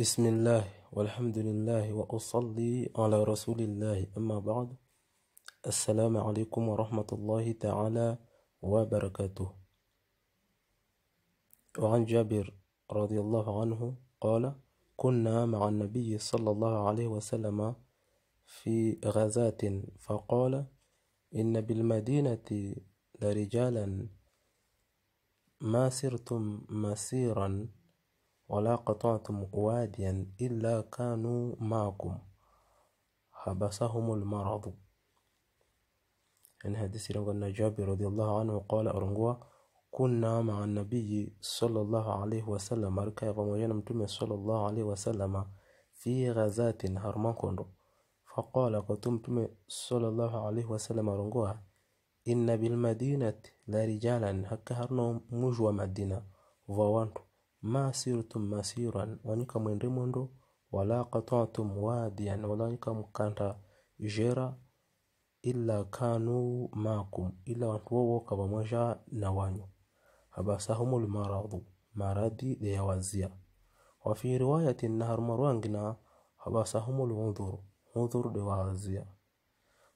بسم الله والحمد لله وأصلي على رسول الله أما بعد السلام عليكم ورحمة الله تعالى وبركاته وعن جابر رضي الله عنه قال كنا مع النبي صلى الله عليه وسلم في غزاة فقال إن بالمدينة لرجالا ما سرتم مسيرا ولا قطعتم واديا إلا كانوا معكم حبسهم المرض إن حديث سيرة جابر رضي الله عنه قال أرنجوا كنا مع النبي صلى الله عليه وسلم مركا ومجانا متومي صلى الله عليه وسلم في غزات هرمان كندو فقال قتمتم صلى الله عليه وسلم رنجوا إن بالمدينة لا رجالا هكا مجوى مدينة ووانتو masirtum masiran wanyika ولكم الرمل ولا قطعتم واديا ولكم كانت jera ila kanu makum, ila watu wawoka pamoja na wanyu. Habasahumul maradhu, maradhi yawazia. Wa fi riwayati nahar marwangina habasahumul udhur, udhur yawazia.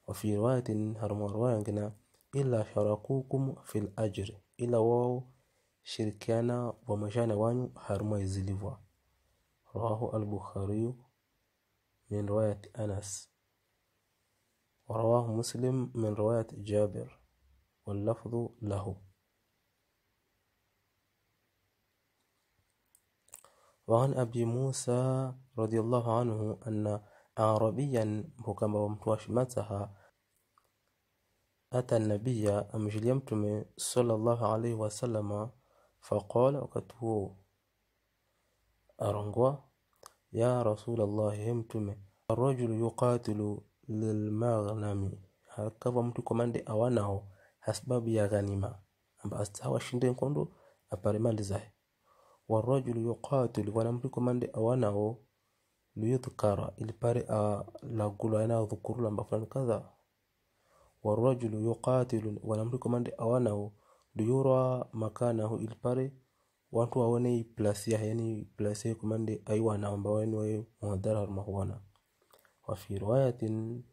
Wa fi riwayati nahar marwangina illa sharakukum fil ajri, ila wao shirikiana wa maishani wanyu harumaliziliwa رواه البخاري من رواية أنس ورواه مسلم من رواية جابر واللفظ له وعن أبي موسى رضي الله عنه أن أعربيا مكما ومتواشمتها أتى النبي أمجليمتم صلى الله عليه وسلم Faqala, wakati huo arongwa, ya llahi he Mtume, arajulu yuqatilu lilmaghnami, hakava mtu komande awanao hasbabu ya ghanima, amba astawashinde nkondo mali zahe warajulu yuqatil wanamri komande awanao liyudhkara ilipare pale lagulwa yanadhukurula amba fulani kadha warajulu yuqatilu wanamri komande awanao yura مكانه ili pale watu waone plasi ya yani plasi ya kumande aiwana ambao yani wayo muhadhara وفي رواية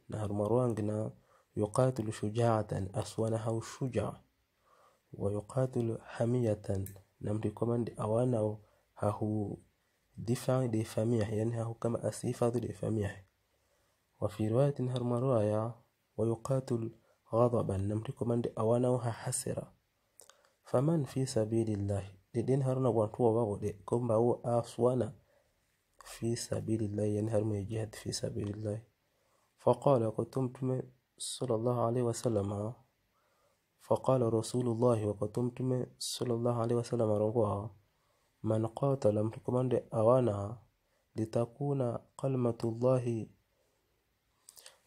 نهر مروانجنا يقاتل شجاعة أسوانها الشجاع ويقاتل حمية نمري كمان أوانا هو دفاع لفميح يعني هو كما أسيفة لفميح وفي رواية نهر ويقاتل غضبا نمري كمان أوانا حسرة Faman fi sabilillahi de den har na gwantuwa ba gode kon ba wo aswana fi sabilillahi yani har mai jihad fi sabilillahi فقال قتمتم صلى الله عليه وسلم فقال رسول الله وقتمتم صلى الله عليه وسلم رغوها من قاتل مكمان أوانا لتكون كلمة الله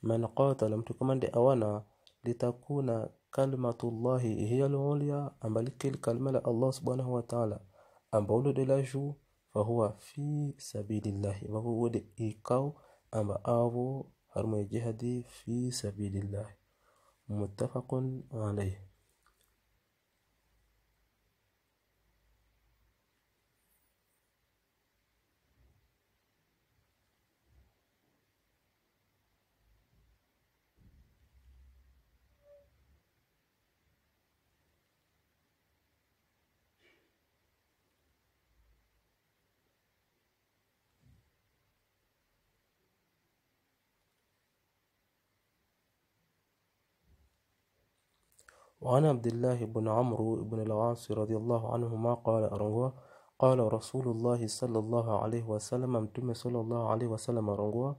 من قاتل مكمان أوانا لتكون كلمة الله هي العليا أم الكلمة الله سبحانه وتعالى أم بولو دلاجو فهو في سبيل الله وهو إيكاو أم أبو هرم في سبيل الله متفق عليه وعن عبد الله بن عمرو بن العاص رضي الله عنهما قال أرنجوا قال رسول الله صلى الله عليه وسلم أمتم صلى الله عليه وسلم أرنجوا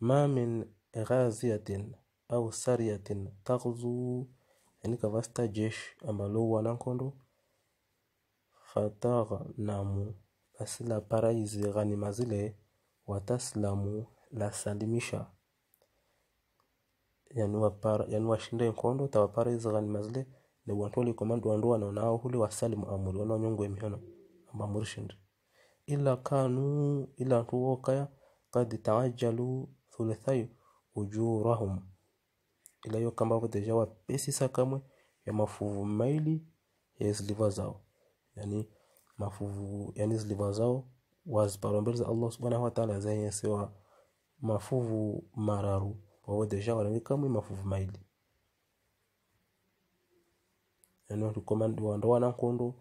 ما من غازية أو سرية تغزو yani kavasta jeshi ambalo wanankondo fatagnamu basi la paraizi ghanima مازلي وتسلمو لا salimisha yanwashinda enkondo tawapara izighanyi mazile neu antwoli komanda wanduwana onaahuli wasali muamuri wanaonyongwa emihona amamuri shindi ila kanu ila anthu wookaya kad taajjalu thuluthayu ujurahum ilayo kamba kuteja wapesisa kamwe ya mafuvu maili ya ziliva zao yani mafuvu yani ziliva zao waziparwa Allah subhanahu wa ta'ala mafuvu mararu wawedejawalangikamwima fuvu maili yani watukomandi wandu wanankundu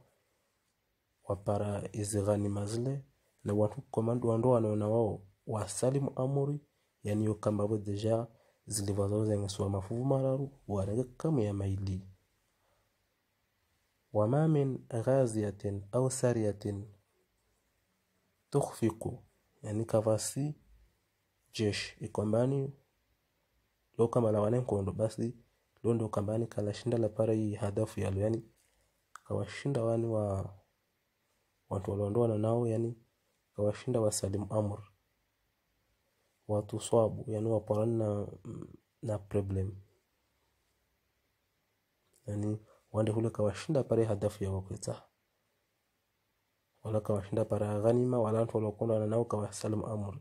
wapara izi mazile na watu komandi wandu wanaona wao wasalimu amuri yani kamba bo deja zilivazozengeswa mafuvu mararu ya maili وما من au أو سارية تخفق yani kavasi jeshi ikombani lokamalawanen basi londo kambani kala shinda la para yi hadafu yalo yani kawashinda wani wa watu waliondoana nao yani kawashinda salim amr watu swabu yani waparani na, na problem yani wande hule kawashinda yi hadafu ya wakweta wala kawashinda para ghanima wala watu waliokondoana nao kawasalim amr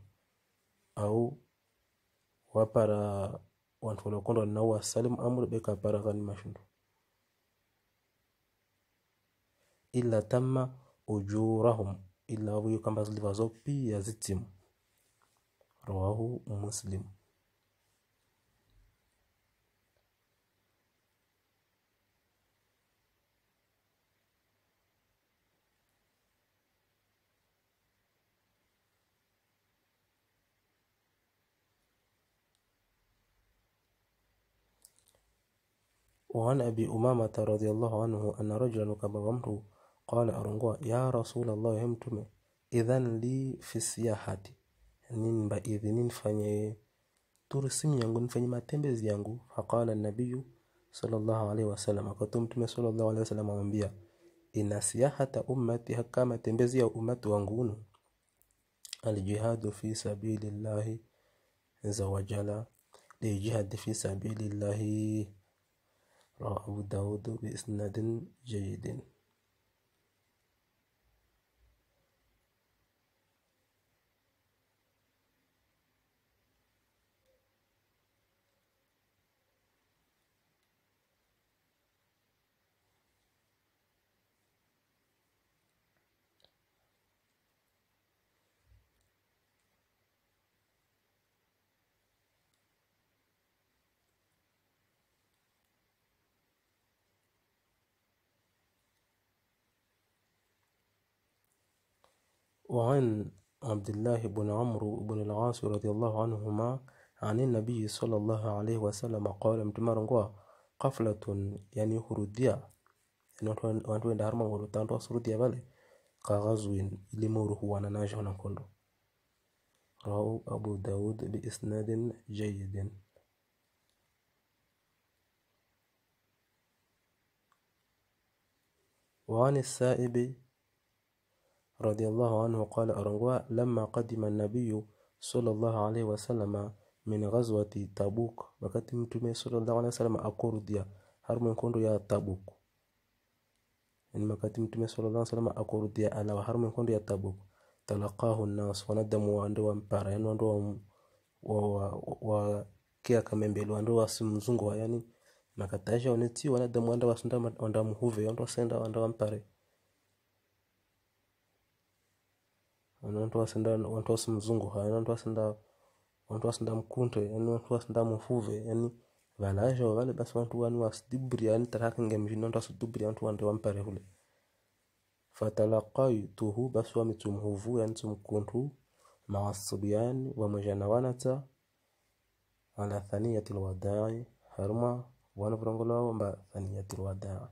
au wapara wanthu walionkondwa Nawa Salim amri beka aparakani mashindu ila tamma ujurahum ila wavuyo kamba ziliva zopiya zitimu rawahu muslimu وعن أبي أمامة رضي الله عنه أن رجلا كبغمته قال أرنقوا يا رسول الله همتم idhan li fi siyahati nimba idhini nifanye turisimu yangu nifanye matembezi yangu faqala nabiyu sallallahu alaihi wasallam akato mtume sallallahu alaihi wasallam amwambia ina siyahata ummati haka matembezi ya ummati wangunu aljihadu fi sabilillahi zawajala lijihad fi sabilillahi رواه أبو داود بإسناد جيد وعن عبد الله بن عمرو بن العاص رضي الله عنهما عن النبي صلى الله عليه وسلم قال متمر قوا قفلة يعني هرديا يعني وانتو عند هرم ورد تانتو سرديا بالي كغزوين اللي موره هو أنا ناجح نقوله رواه أبو داود بإسناد جيد وعن السائب radhiallahu anhu qala arangwa lamma qadima nabiyu sallallahu alaihi wasallama min ghazwati Tabuk, wakati mtume sallallahu alaihi wasallam akorudia harumu nkondo ya Tabuk. Yani wakati mtume sallallahu alaihi wasallam akorudia ala harumu nkondo ya Tabuk, talaqahu nas wanadamu wando wa mpara, yani wando wa wa, wa, yaani wa kia kamembele wando wasimzungwa, yani makataisha wanetiwa wanadamu wanda wasunda wanda mhuve wando wasenda wanda wampare yani wantu wasenda wantu wasimzunguha yani wantu wasenda wantu wasenda mkunde yani wantu wasenda mufuve yani valaasho vale basi wantu wani wasidibria yani tarakinge mshindo wantu wasidibria wantu wande wampare hule fatalaqaituhu basi wamitumhuvu yani tumkuntu mawasubiyani wamwejana wanata ala thaniyati lwadai haruma wana vurongolawo mba thaniyati lwadai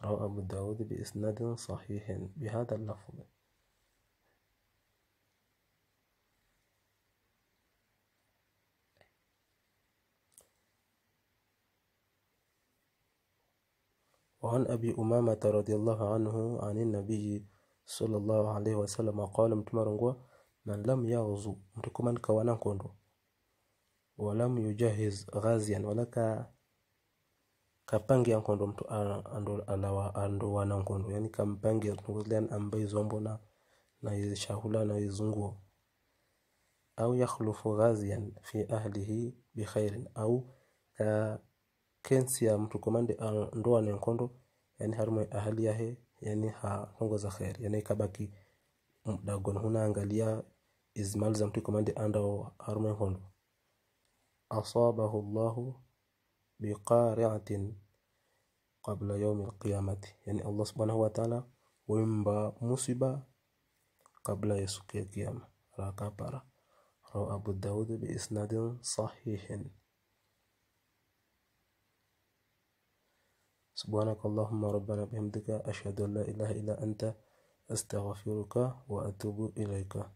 rawa abu daudi biisnadin sahihin bihadha llafdhi وعن أبي أمامة رضي الله عنه عن النبي صلى الله عليه وسلم قال متمرنغوا من لم يغزو متكمن كوانا كوندو ولم يجهز غازيا ولك kapangi nkondo mtu alawa ando wana nkondo yani kampangi yatunguzilan ambaye zombo na na izishahula na izunguo au yakhlufu ghaziyan fi ahlihi bikhairin au ka mtu komande ndoa ni nkondo yani harume ahali yahe yani za kheri yani ikabaki dagon huna angalia izmal za mtu ikomande andao harume nkondo asabahu llahu biqariatin qabla yaumi alqiyamati yani allah subhanahu wataala wimba musiba kabla ya siku rakapara ra abu daud biisnadin sahihin سبحانك اللهم ربنا بحمدك أشهد أن لا إله إلا أنت أستغفرك وأتوب إليك